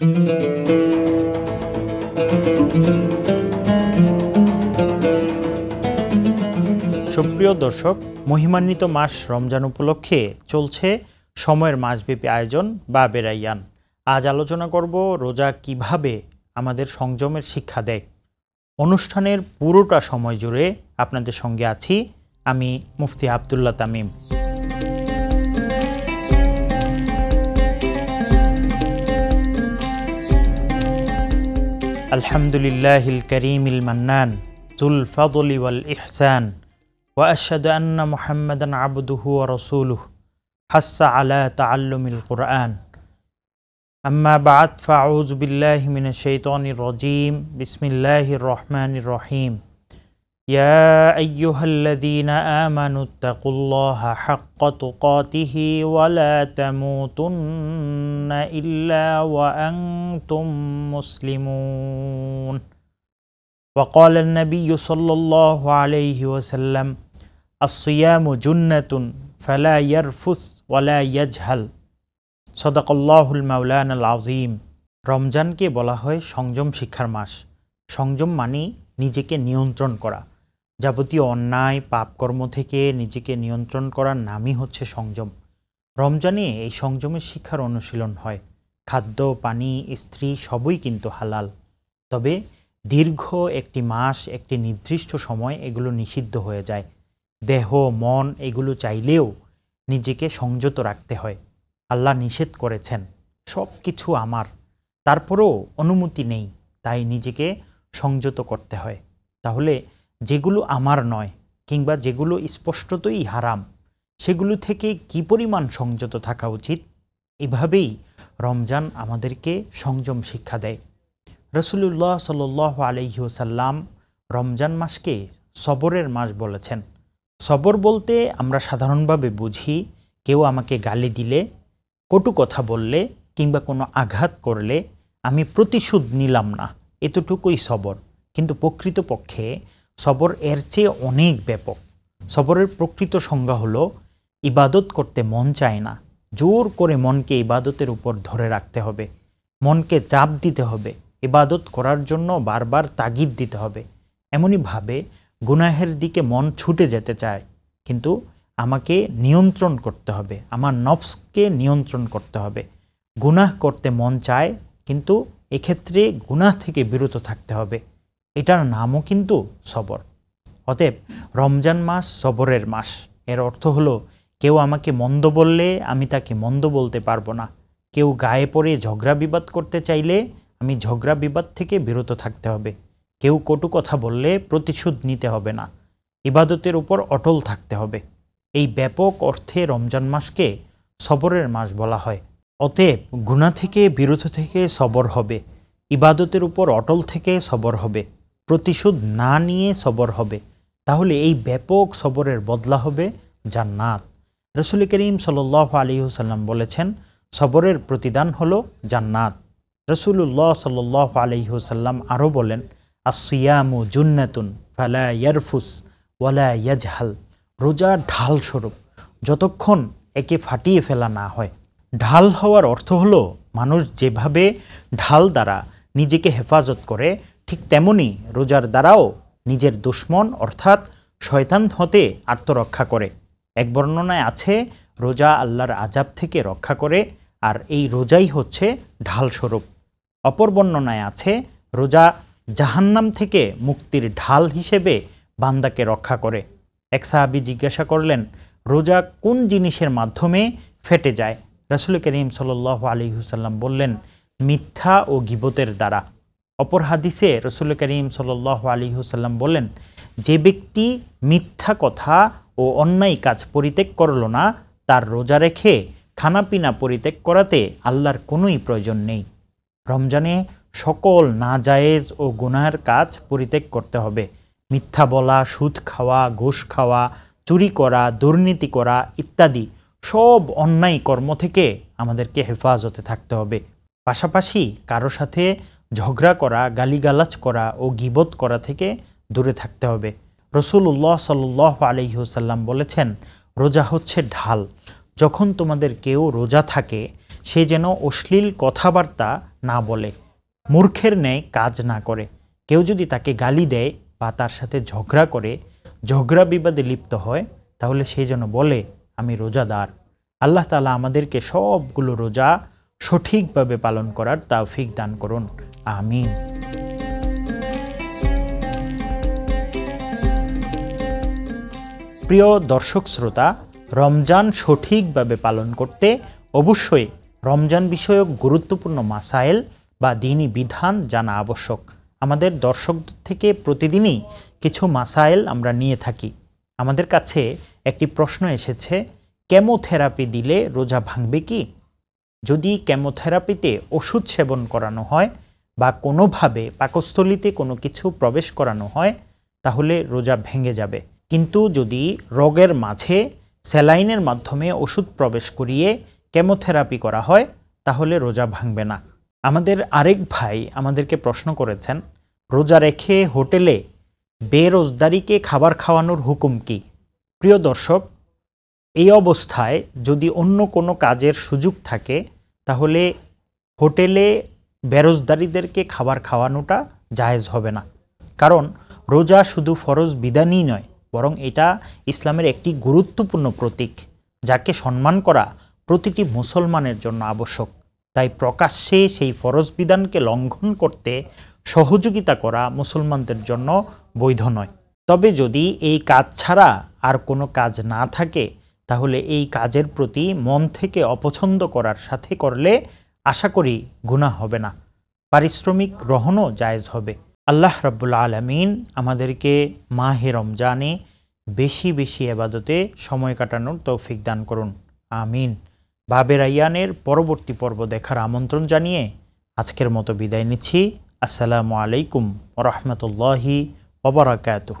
সুপ্রিয় দর্শক মহিমান্বিত মাস রমজান উপলক্ষে চলছে সময়ের মাসব্যাপী আয়োজন বা বেড়াইয়ান আজ আলোচনা করব রোজা কিভাবে আমাদের সংযমের শিক্ষা দেয় অনুষ্ঠানের পুরোটা সময় জুড়ে আপনাদের সঙ্গে আছি আমি মুফতি আবদুল্লা তামিম الحمد لله الكريم المنان ذو الفضل والإحسان وأشهد أن محمدا عبده ورسوله حس على تعلم القرآن أما بعد فأعوذ بالله من الشيطان الرجيم بسم الله الرحمن الرحيم يا أيها الذين آمنوا اتقوا الله حق تقاته ولا تموتن إلا وأنتم مسلمون وقال النبي صلى الله عليه وسلم الصيام جنة فلا يرفث ولا يجهل صدق الله المولان العظيم রমজানকে বলা হয় সংযম শিক্ষার মাস সংযম মানে নিজেকে নিয়ন্ত্রণ করা যাবতীয় অন্যায় পাপকর্ম থেকে নিজেকে নিয়ন্ত্রণ করার নামই হচ্ছে সংযম রমজানে এই সংযমের শিক্ষার অনুশীলন হয় খাদ্য পানি স্ত্রী সবই কিন্তু হালাল তবে দীর্ঘ একটি মাস একটি নির্দিষ্ট সময় এগুলো নিষিদ্ধ হয়ে যায় দেহ মন এগুলো চাইলেও নিজেকে সংযত রাখতে হয় আল্লাহ নিষেধ করেছেন সব কিছু আমার তারপরেও অনুমতি নেই তাই নিজেকে সংযত করতে হয় তাহলে যেগুলো আমার নয় কিংবা যেগুলো স্পষ্টতই হারাম সেগুলো থেকে কি পরিমাণ সংযত থাকা উচিত এভাবেই রমজান আমাদেরকে সংযম শিক্ষা দেয় রসুল্লাহ সাল আলহিহসাল্লাম রমজান মাসকে সবরের মাস বলেছেন সবর বলতে আমরা সাধারণভাবে বুঝি কেউ আমাকে গালি দিলে কটু কথা বললে কিংবা কোনো আঘাত করলে আমি প্রতিশোধ নিলাম না এতটুকুই সবর কিন্তু প্রকৃতপক্ষে সবর এর চেয়ে অনেক ব্যাপক সবরের প্রকৃত সংজ্ঞা হলো ইবাদত করতে মন চায় না জোর করে মনকে ইবাদতের উপর ধরে রাখতে হবে মনকে চাপ দিতে হবে ইবাদত করার জন্য বারবার তাগিদ দিতে হবে এমনইভাবে গুনাহের দিকে মন ছুটে যেতে চায় কিন্তু আমাকে নিয়ন্ত্রণ করতে হবে আমার নফসকে নিয়ন্ত্রণ করতে হবে গুনাহ করতে মন চায় কিন্তু এক্ষেত্রে গুনাহ থেকে বিরত থাকতে হবে এটার নামও কিন্তু সবর অতএব রমজান মাস সবরের মাস এর অর্থ হলো কেউ আমাকে মন্দ বললে আমি তাকে মন্দ বলতে পারবো না কেউ গায়ে পড়ে ঝগড়া বিবাদ করতে চাইলে আমি ঝগড়া বিবাদ থেকে বিরত থাকতে হবে কেউ কটু কথা বললে প্রতিশোধ নিতে হবে না ইবাদতের উপর অটল থাকতে হবে এই ব্যাপক অর্থে রমজান মাসকে সবরের মাস বলা হয় অতএব গুণা থেকে বিরত থেকে সবর হবে ইবাদতের উপর অটল থেকে সবর হবে প্রতিশোধ না নিয়ে সবর হবে তাহলে এই ব্যাপক সবরের বদলা হবে জান্নাত রসুল করিম সাল আলী হুসাল্লাম বলেছেন সবরের প্রতিদান হলো জান্নাত রসুল্লাহ সাল আলী হুসাল্লাম আরও বলেন আসিয়াম জুন্নাতুন ফালা ইয়ারফুস ওয়ালা ইয়াজহাল রোজা ঢাল স্বরূপ যতক্ষণ একে ফাটিয়ে ফেলা না হয় ঢাল হওয়ার অর্থ হলো মানুষ যেভাবে ঢাল দ্বারা নিজেকে হেফাজত করে ঠিক তেমনি রোজার দ্বারাও নিজের দুশ্মন অর্থাৎ শয়তান হতে আত্মরক্ষা করে এক বর্ণনায় আছে রোজা আল্লাহর আজাব থেকে রক্ষা করে আর এই রোজাই হচ্ছে ঢালস্বরূপ অপর বর্ণনায় আছে রোজা জাহান্নাম থেকে মুক্তির ঢাল হিসেবে বান্দাকে রক্ষা করে এক সাহাবি জিজ্ঞাসা করলেন রোজা কোন জিনিসের মাধ্যমে ফেটে যায় রাসুল করিম সাল আলী হুসাল্লাম বললেন মিথ্যা ও গিবতের দ্বারা অপর হাদিসে রসুল করিম সাল আলী হুসাল্লাম বলেন যে ব্যক্তি মিথ্যা কথা ও অন্যায় কাজ পরিত্যাগ করল না তার রোজা রেখে খানাপিনা পরিত্যাগ করাতে আল্লাহর কোনোই প্রয়োজন নেই রমজানে সকল না জায়েজ ও গুনার কাজ পরিত্যাগ করতে হবে মিথ্যা বলা সুদ খাওয়া ঘুষ খাওয়া চুরি করা দুর্নীতি করা ইত্যাদি সব অন্যায় কর্ম থেকে আমাদেরকে হেফাজতে থাকতে হবে পাশাপাশি কারো সাথে ঝগড়া করা গালিগালাজ করা ও গিবত করা থেকে দূরে থাকতে হবে রসুল্লাহ সাল্লাহ আলহিহসাল্লাম বলেছেন রোজা হচ্ছে ঢাল যখন তোমাদের কেউ রোজা থাকে সে যেন অশ্লীল কথাবার্তা না বলে মূর্খের ন্যায় কাজ না করে কেউ যদি তাকে গালি দেয় বা তার সাথে ঝগড়া করে ঝগড়া বিবাদে লিপ্ত হয় তাহলে সে যেন বলে আমি রোজাদার আল্লাহ তালা আমাদেরকে সবগুলো রোজা সঠিকভাবে পালন করার তাফিক দান করুন আমিন প্রিয় দর্শক শ্রোতা রমজান সঠিকভাবে পালন করতে অবশ্যই রমজান বিষয়ক গুরুত্বপূর্ণ মাসাইল বা দিনই বিধান জানা আবশ্যক আমাদের দর্শকদের থেকে প্রতিদিনই কিছু মাসাইল আমরা নিয়ে থাকি আমাদের কাছে একটি প্রশ্ন এসেছে কেমোথেরাপি দিলে রোজা ভাঙবে কি যদি কেমোথেরাপিতে ওষুধ সেবন করানো হয় বা কোনোভাবে পাকস্থলিতে কোনো কিছু প্রবেশ করানো হয় তাহলে রোজা ভেঙে যাবে কিন্তু যদি রোগের মাঝে স্যালাইনের মাধ্যমে ওষুধ প্রবেশ করিয়ে কেমোথেরাপি করা হয় তাহলে রোজা ভাঙবে না আমাদের আরেক ভাই আমাদেরকে প্রশ্ন করেছেন রোজা রেখে হোটেলে বেরোজদারিকে খাবার খাওয়ানোর হুকুম কি প্রিয় দর্শক এই অবস্থায় যদি অন্য কোনো কাজের সুযোগ থাকে তাহলে হোটেলে বেরোজদারিদেরকে খাবার খাওয়ানোটা জায়েজ হবে না কারণ রোজা শুধু ফরজ বিধানই নয় বরং এটা ইসলামের একটি গুরুত্বপূর্ণ প্রতীক যাকে সম্মান করা প্রতিটি মুসলমানের জন্য আবশ্যক তাই প্রকাশ্যে সেই ফরজ বিধানকে লঙ্ঘন করতে সহযোগিতা করা মুসলমানদের জন্য বৈধ নয় তবে যদি এই কাজ ছাড়া আর কোনো কাজ না থাকে তাহলে এই কাজের প্রতি মন থেকে অপছন্দ করার সাথে করলে আশা করি গুণা হবে না পারিশ্রমিক গ্রহণও জায়জ হবে আল্লাহ রব্বুল আলমিন আমাদেরকে মাহে রমজানে বেশি বেশি এবাদতে সময় কাটানোর তৌফিক দান করুন আমিন বাবের আয়ানের পরবর্তী পর্ব দেখার আমন্ত্রণ জানিয়ে আজকের মতো বিদায় নিচ্ছি আসসালামু আলাইকুম রহমতুল্লাহি ওবরাকাতুহ